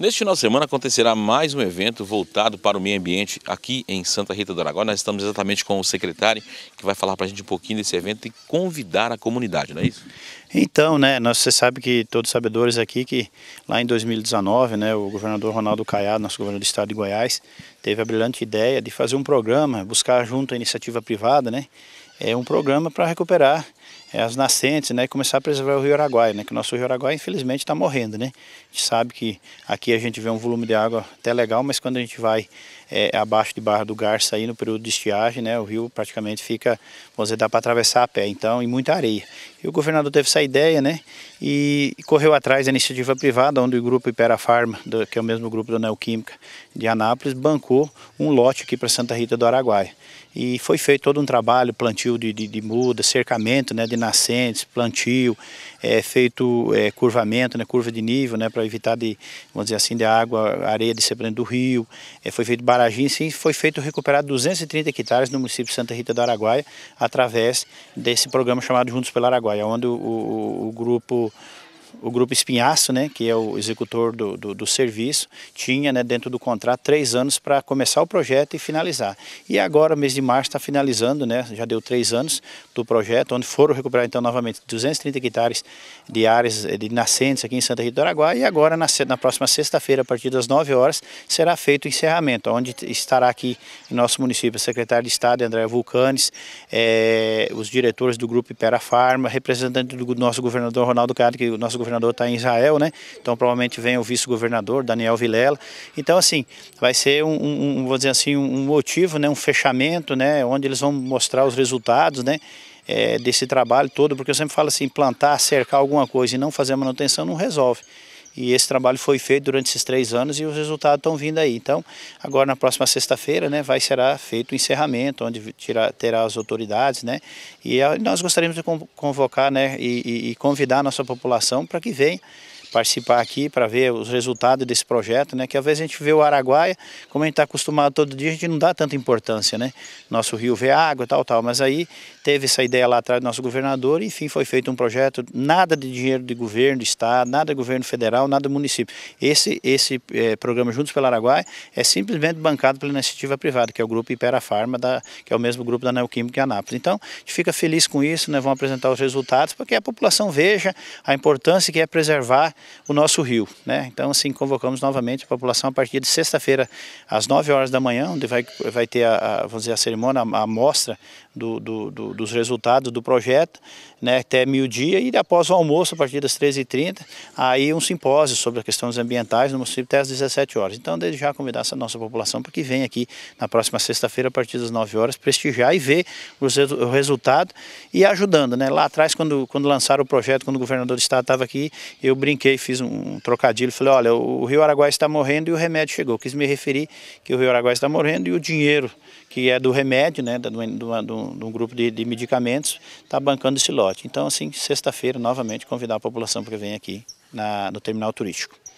Neste final de semana acontecerá mais um evento voltado para o meio ambiente aqui em Santa Rita do Aragó. Nós estamos exatamente com o secretário que vai falar para a gente um pouquinho desse evento e convidar a comunidade, não é isso? Então, né, nós, você sabe que todos sabedores aqui que lá em 2019, né, o governador Ronaldo Caiado, nosso governador do estado de Goiás, teve a brilhante ideia de fazer um programa, buscar junto à iniciativa privada, né, é um programa para recuperar é, as nascentes, né, e começar a preservar o Rio Araguaia, né, que o nosso Rio Araguaia infelizmente está morrendo, né. A gente sabe que aqui a gente vê um volume de água até legal, mas quando a gente vai é, abaixo de Barra do Garça aí no período de estiagem, né, o rio praticamente fica, você dá para atravessar a pé, então, e muita areia. E o governador teve essa ideia, né, e correu atrás da iniciativa privada, onde o grupo Ipera que é o mesmo grupo da Neoquímica de Anápolis, bancou um lote aqui para Santa Rita do Araguaia. E foi feito todo um trabalho, plantio de, de, de muda, cercamento, né, de nascentes, plantio, é feito é, curvamento, né, curva de nível, né, para evitar de, vamos dizer assim, de água, areia de do rio. É, foi feito barragem, sim, foi feito recuperar 230 hectares no município de Santa Rita do Araguaia através desse programa chamado Juntos pela Araguaia, onde o, o, o grupo o grupo Espinhaço, né, que é o executor do, do, do serviço, tinha né, dentro do contrato três anos para começar o projeto e finalizar. E agora, mês de março, está finalizando, né, já deu três anos do projeto, onde foram recuperar então novamente 230 hectares de áreas eh, de nascentes aqui em Santa Rita do Araguá e agora na, na próxima sexta-feira, a partir das 9 horas, será feito o encerramento, onde estará aqui em nosso município o secretário de Estado, André Vulcanes, eh, os diretores do grupo Ipera Farma, representante do nosso governador Ronaldo Cade, que o nosso vice-governador está em Israel, né? Então provavelmente vem o vice-governador, Daniel Vilela. Então, assim, vai ser um, um, vou dizer assim, um motivo, né? um fechamento, né? Onde eles vão mostrar os resultados, né? É, desse trabalho todo, porque eu sempre falo assim, plantar, cercar alguma coisa e não fazer manutenção não resolve. E esse trabalho foi feito durante esses três anos e os resultados estão vindo aí. Então, agora na próxima sexta-feira, né, vai será feito o encerramento, onde terá, terá as autoridades, né? E nós gostaríamos de convocar, né, e, e convidar a nossa população para que venha participar aqui para ver os resultados desse projeto, né? Que às vezes a gente vê o Araguaia, como a gente está acostumado todo dia, a gente não dá tanta importância, né? Nosso rio vê água e tal, tal. Mas aí teve essa ideia lá atrás do nosso governador, e, enfim, foi feito um projeto, nada de dinheiro de governo, do estado, nada de governo federal, nada do município. Esse, esse é, programa Juntos pelo Araguaia é simplesmente bancado pela iniciativa privada, que é o grupo Ipera da, que é o mesmo grupo da Neoquímica e Anápolis. Então, a gente fica feliz com isso, né? Vamos apresentar os resultados para que a população veja a importância que é preservar o nosso rio. Né? Então, assim, convocamos novamente a população a partir de sexta-feira, às 9 horas da manhã, onde vai, vai ter a, a vamos dizer, a cerimônia, a, amostra mostra do, do, do, dos resultados do projeto, né, até meio-dia, e após o almoço, a partir das 13h30, aí um simpósio sobre as questões ambientais no município até às 17 horas. Então, desde já convidar essa nossa população para que venha aqui na próxima sexta-feira, a partir das 9 horas, prestigiar e ver os, o resultado e ajudando. Né? Lá atrás, quando, quando lançaram o projeto, quando o governador do estado estava aqui, eu brinquei brinquei, fiz um trocadilho, falei, olha, o Rio Araguaia está morrendo e o remédio chegou. Quis me referir que o Rio Araguaia está morrendo e o dinheiro que é do remédio, né, do, do, do, grupo de, de medicamentos, está bancando esse lote. Então, assim, sexta-feira, novamente, convidar a população para que venha aqui na, no terminal turístico.